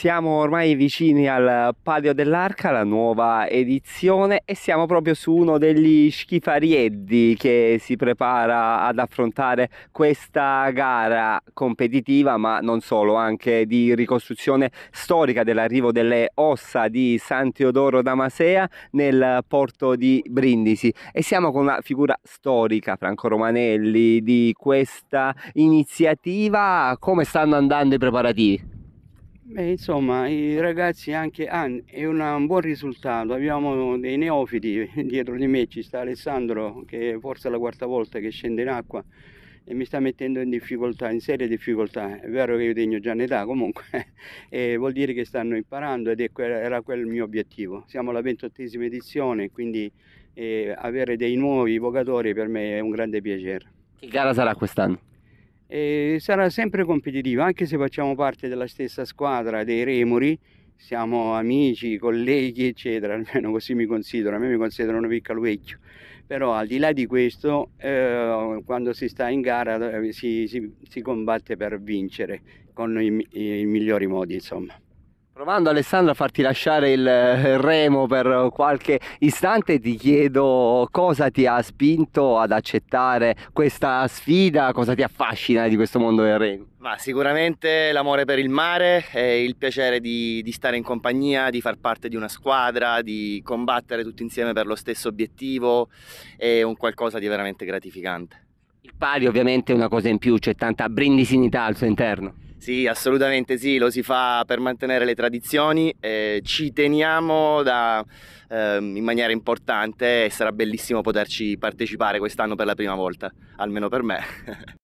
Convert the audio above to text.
Siamo ormai vicini al Palio dell'Arca, la nuova edizione, e siamo proprio su uno degli schifarieddi che si prepara ad affrontare questa gara competitiva, ma non solo, anche di ricostruzione storica dell'arrivo delle ossa di San Teodoro da Masea nel porto di Brindisi. E siamo con una figura storica, Franco Romanelli, di questa iniziativa. Come stanno andando i preparativi? Beh, insomma, i ragazzi anche hanno ah, un buon risultato, abbiamo dei neofiti dietro di me, ci sta Alessandro che forse è la quarta volta che scende in acqua e mi sta mettendo in difficoltà, in serie difficoltà, è vero che io tengo già in età comunque, e vuol dire che stanno imparando ed quel, era quel il mio obiettivo. Siamo alla ventottesima edizione, quindi eh, avere dei nuovi vocatori per me è un grande piacere. Che gara sarà quest'anno? E ehm, sarà sempre competitiva, anche se facciamo parte della stessa squadra dei Remori, siamo amici, colleghi, eccetera, almeno così mi considero, a me mi considerano vecchio Però al di là di questo, eh, quando si sta in gara eh, si, si, si combatte per vincere con i, i migliori modi, insomma. Provando Alessandro a farti lasciare il eh, remo per qualche istante ti chiedo cosa ti ha spinto ad accettare questa sfida, cosa ti affascina di questo mondo del remo? Ma sicuramente l'amore per il mare, il piacere di, di, stare in compagnia, di far parte di una squadra, di combattere tutti insieme per lo stesso obiettivo è un qualcosa di veramente gratificante. Il pari ovviamente è una cosa in più, c'è tanta brindisinità al suo interno. Sì, assolutamente sì, lo si fa per mantenere le tradizioni, eh, ci teniamo da, eh, in maniera importante e sarà bellissimo poterci partecipare quest'anno per la prima volta, almeno per me.